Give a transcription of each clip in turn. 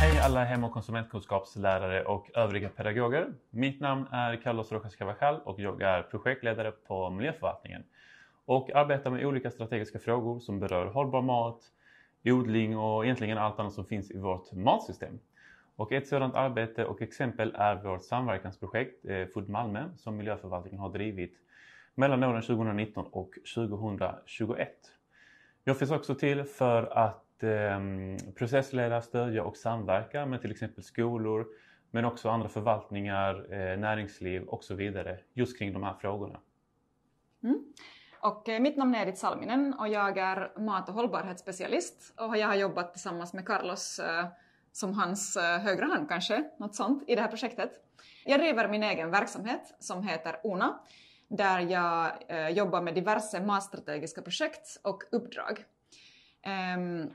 Hej alla hem och konsumentkunskapslärare och övriga pedagoger. Mitt namn är Carlos Rojas Cavajal och jag är projektledare på miljöförvaltningen och arbetar med olika strategiska frågor som berör hållbar mat, odling och egentligen allt annat som finns i vårt matsystem. Och ett sådant arbete och exempel är vårt samverkansprojekt eh, Food Malmö som miljöförvaltningen har drivit mellan åren 2019 och 2021. Jag finns också till för att ehm, processleda, stödja och samverka med till exempel skolor, men också andra förvaltningar, eh, näringsliv och så vidare just kring de här frågorna. Mm. Och eh, mitt namn är Edith Salminen och jag är mat och hållbarhetsspecialist och jag har jobbat tillsammans med Carlos eh, som hans högra hand kanske, något sånt, i det här projektet. Jag driver min egen verksamhet som heter ONA där jag eh, jobbar med diverse masterstrategiska projekt och uppdrag. Um,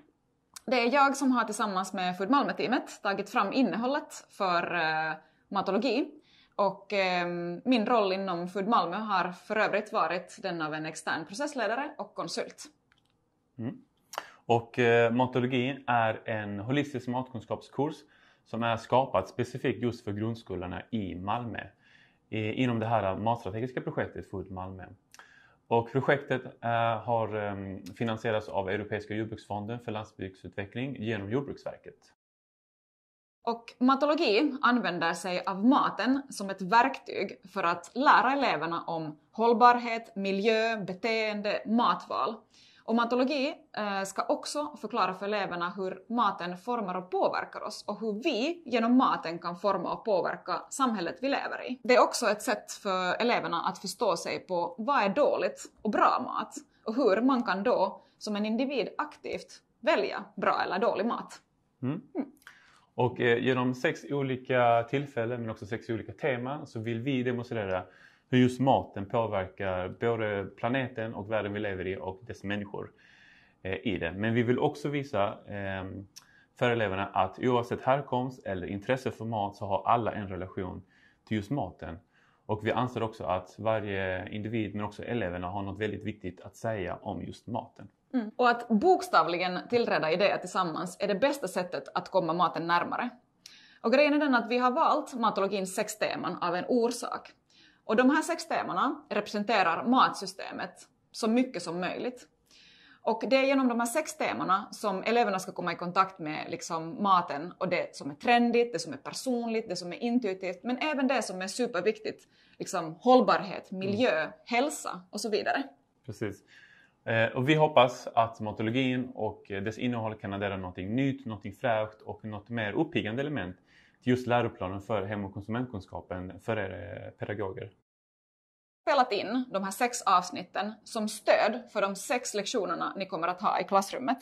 det är jag som har tillsammans med Food Malmö-teamet tagit fram innehållet för eh, matologi och eh, min roll inom Food Malmö har för övrigt varit den av en extern processledare och konsult. Mm. Och eh, matologin är en holistisk matkunskapskurs som är skapad specifikt just för grundskolorna i Malmö. Eh, inom det här matstrategiska projektet Food Malmö. Och projektet eh, har ehm, finansierats av Europeiska jordbruksfonden för landsbygdsutveckling genom Jordbruksverket. Och matologi använder sig av maten som ett verktyg för att lära eleverna om hållbarhet, miljö, beteende, matval. Och matologi eh, ska också förklara för eleverna hur maten formar och påverkar oss och hur vi genom maten kan forma och påverka samhället vi lever i. Det är också ett sätt för eleverna att förstå sig på vad är dåligt och bra mat och hur man kan då som en individ aktivt välja bra eller dålig mat. Mm. Mm. Och eh, genom sex olika tillfällen men också sex olika teman så vill vi demonstrera hur just maten påverkar både planeten och världen vi lever i och dess människor eh, i det. Men vi vill också visa ehm, för eleverna att oavsett härkomst eller intresse för mat så har alla en relation till just maten. Och vi anser också att varje individ men också eleverna har något väldigt viktigt att säga om just maten. Mm. Och att bokstavligen tillreda idéer tillsammans är det bästa sättet att komma maten närmare. Och grejen är den att vi har valt matologins sex teman av en orsak. Och de här sex temana representerar matsystemet så mycket som möjligt. Och det är genom de här sex temana som eleverna ska komma i kontakt med liksom maten och det som är trendigt, det som är personligt, det som är intuitivt, men även det som är superviktigt, liksom hållbarhet, mm. miljö, hälsa och så vidare. Precis. Eh, och vi hoppas att matologin och eh, dess innehåll kan addera något nytt, något fräscht och något mer uppiggande element just läroplanen för hem och konsumentkunskapen för er eh, pedagoger? spelat in de här sex avsnitten som stöd för de sex lektionerna ni kommer att ha i klassrummet.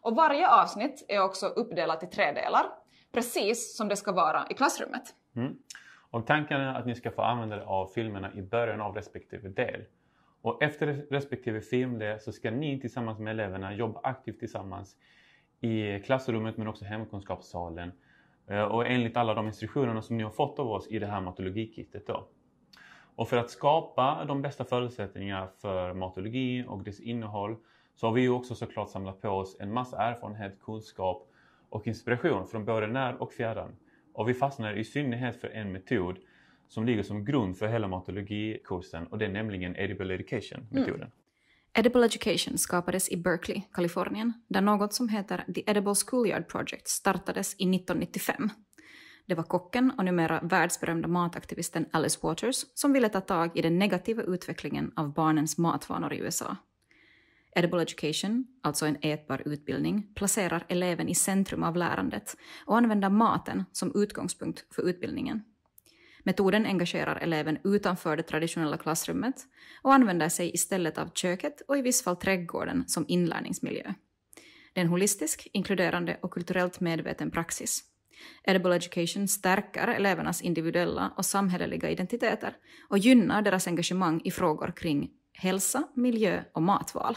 Och varje avsnitt är också uppdelat i tre delar, precis som det ska vara i klassrummet. Mm. Och tanken är att ni ska få använda er av filmerna i början av respektive del. Och efter respektive filmdel så ska ni tillsammans med eleverna jobba aktivt tillsammans i klassrummet men också hemkunskapssalen Eh, och enligt alla de instruktionerna som ni har fått av oss i det här matologikittet. Och för att skapa de bästa förutsättningarna för matologi och dess innehåll så har vi ju också såklart samlat på oss en massa erfarenhet, kunskap och inspiration från både när och fjärran. Och vi fastnar i synnerhet för en metod som ligger som grund för hela matologikursen och det är nämligen edible education-metoden. Mm. Edible Education skapades i Berkeley, Kalifornien, där något som heter The Edible Schoolyard Project startades i 1995. Det var kocken och numera världsberömda mataktivisten Alice Waters som ville ta tag i den negativa utvecklingen av barnens matvanor i USA. Edible Education, alltså en ätbar utbildning, placerar eleven i centrum av lärandet och använder maten som utgångspunkt för utbildningen. Metoden engagerar eleven utanför det traditionella klassrummet och använder sig istället av köket och i viss fall trädgården som inlärningsmiljö. Det är en holistisk, inkluderande och kulturellt medveten praxis. Edible Education stärker elevernas individuella och samhälleliga identiteter och gynnar deras engagemang i frågor kring hälsa, miljö och matval.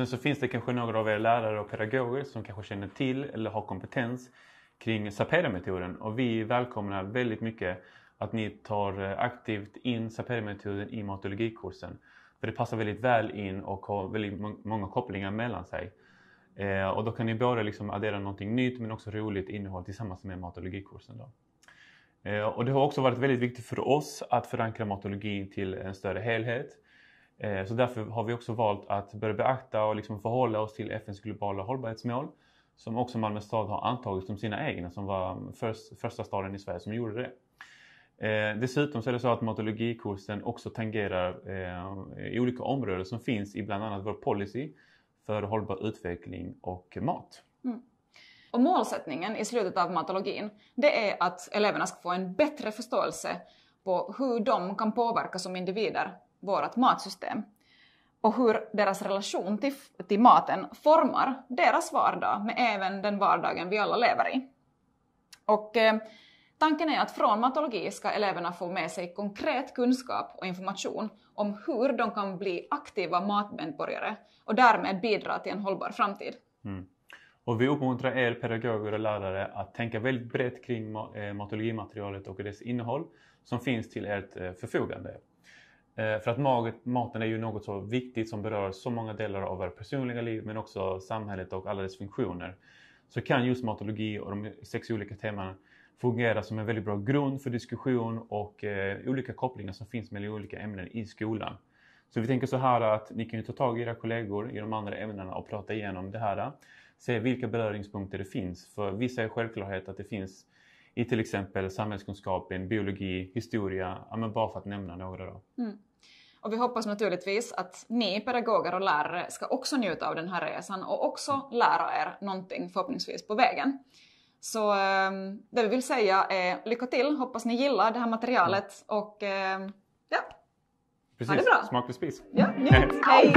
sen så finns det kanske några av er lärare och pedagoger som kanske känner till eller har kompetens kring Sapeda-metoden och vi välkomnar väldigt mycket att ni tar eh, aktivt in Sapeda-metoden i matologikursen. För det passar väldigt väl in och har väldigt många kopplingar mellan sig. Eh, och då kan ni både liksom addera någonting nytt men också roligt innehåll tillsammans med matologikursen. Då. Eh, och det har också varit väldigt viktigt för oss att förankra matologin till en större helhet. Eh, så därför har vi också valt att börja beakta och liksom förhålla oss till FNs globala hållbarhetsmål som också Malmö stad har antagit som sina egna som var först, första staden i Sverige som gjorde det. Eh, dessutom så är det så att matologikursen också tangerar eh, olika områden som finns i bland annat vår policy för hållbar utveckling och mat. Mm. Och målsättningen i slutet av matologin det är att eleverna ska få en bättre förståelse på hur de kan påverka som individer vårt matsystem och hur deras relation till, till maten formar deras vardag, men även den vardagen vi alla lever i. Och eh, tanken är att från matologi ska eleverna få med sig konkret kunskap och information om hur de kan bli aktiva matmedborgare och därmed bidra till en hållbar framtid. Mm. Och vi uppmuntrar er pedagoger och lärare att tänka väldigt brett kring eh, matologimaterialet och dess innehåll som finns till ert eh, förfogande. Eh, för att maten är ju något så viktigt som berör så många delar av våra personliga liv men också samhället och alla dess funktioner. Så kan just matologi och de sex olika teman fungera som en väldigt bra grund för diskussion och eh, olika kopplingar som finns mellan olika ämnen i skolan. Så vi tänker så här att ni kan ju ta tag i era kollegor i de andra ämnena och prata igenom det här. Se vilka beröringspunkter det finns. För vissa är självklarhet att det finns i till exempel samhällskunskapen, biologi, historia, ja, men bara för att nämna några. Då. Mm. Och vi hoppas naturligtvis att ni pedagoger och lärare ska också njuta av den här resan och också lära er någonting förhoppningsvis på vägen. Så eh, det vi vill säga är lycka till, hoppas ni gillar det här materialet mm. och eh, ja, Precis. ha det bra. Smaklig spis. Ja, Hej.